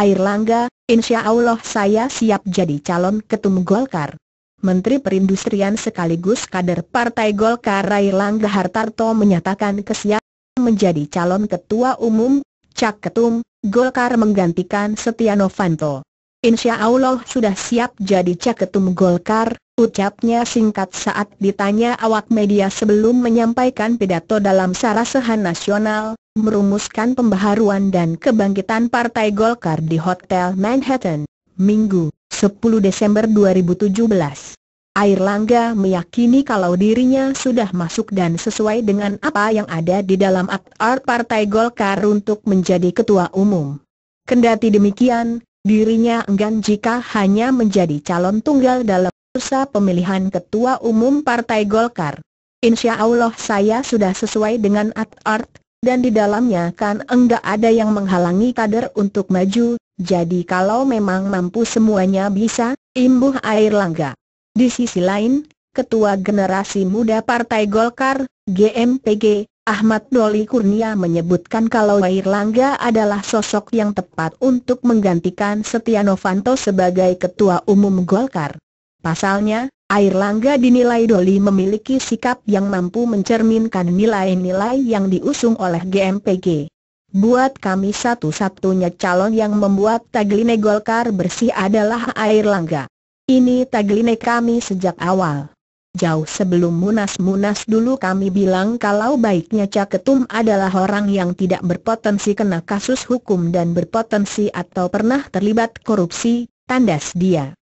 Air Langga, insya Allah saya siap jadi calon ketum Golkar. Menteri Perindustrian sekaligus kader Partai Golkar Air Langga Hartarto menyatakan kesiapan menjadi calon ketua umum, Cak Ketum, Golkar menggantikan Setia Novanto. Insya Allah sudah siap jadi caketum Golkar, ucapnya singkat saat ditanya awak media sebelum menyampaikan pidato dalam sarasehan nasional, merumuskan pembaharuan dan kebangkitan Partai Golkar di Hotel Manhattan, Minggu, 10 Desember 2017. Air Langga meyakini kalau dirinya sudah masuk dan sesuai dengan apa yang ada di dalam art Partai Golkar untuk menjadi ketua umum. Kendati demikian, dirinya enggan jika hanya menjadi calon tunggal dalam bursa pemilihan Ketua Umum Partai Golkar. Insya Allah saya sudah sesuai dengan at-art, dan di dalamnya kan enggak ada yang menghalangi kader untuk maju, jadi kalau memang mampu semuanya bisa, imbuh air langga. Di sisi lain, Ketua Generasi Muda Partai Golkar, GMPG, Ahmad Doli Kurnia menyebutkan kalau Langga adalah sosok yang tepat untuk menggantikan Setia Novanto sebagai Ketua Umum Golkar. Pasalnya, Air Langga dinilai Doli memiliki sikap yang mampu mencerminkan nilai-nilai yang diusung oleh GMPG. Buat kami satu-satunya calon yang membuat tagline Golkar bersih adalah Air Langga. Ini tagline kami sejak awal. Jauh sebelum munas-munas dulu kami bilang kalau baiknya caketum adalah orang yang tidak berpotensi kena kasus hukum dan berpotensi atau pernah terlibat korupsi, tandas dia.